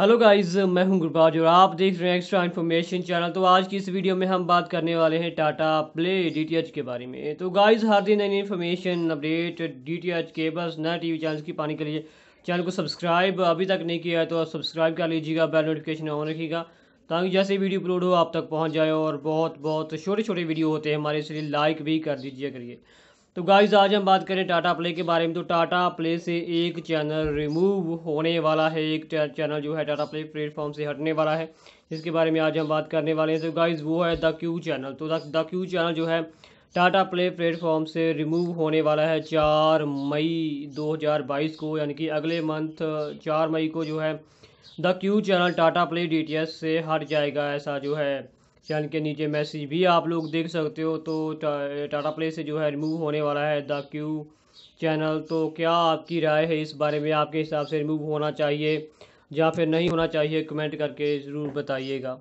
hello guys मैं हूं गुरबाज और आप देख रहे हैं एक्स्ट्रा इन्फॉर्मेशन चैनल तो आज की इस वीडियो में हम बात करने वाले हैं टाटा प्ले डीटीएच के बारे में तो गाइस हर दिन नई इन्फॉर्मेशन अपडेट डीटीएच केबल्स नए टीवी चैनल की पानी के लिए चैनल को सब्सक्राइब अभी तक नहीं किया है तो सब्सक्राइब कर लीजिएगा बेल नोटिफिकेशन ऑन रखिएगा ताकि जैसे वीडियो अपलोड हो आप तक पहुँच जाए और बहुत बहुत छोटे छोटे वीडियो होते हैं हमारे इसलिए लाइक भी कर दीजिए करिए तो गाइज आज हम बात करें टाटा प्ले के बारे में तो टाटा प्ले से एक चैनल रिमूव होने वाला है एक चैनल जो है टाटा प्ले प्लेटफॉर्म से हटने वाला है जिसके बारे में आज हम बात करने वाले हैं तो गाइज वो है द क्यू चैनल तो द क्यू चैनल जो है टाटा प्ले प्लेटफॉर्म से रिमूव होने वाला है चार मई बाईस को यानी कि अगले मंथ चार मई को जो है the Q channel Tata Play D से हट जाएगा ऐसा जो है चैनल के नीचे मैसेज भी आप लोग देख सकते हो तो टाटा प्ले से जो है रिमूव होने वाला है द क्यू चैनल तो क्या आपकी राय है इस बारे में आपके हिसाब से रिमूव होना चाहिए या फिर नहीं होना चाहिए कमेंट करके ज़रूर बताइएगा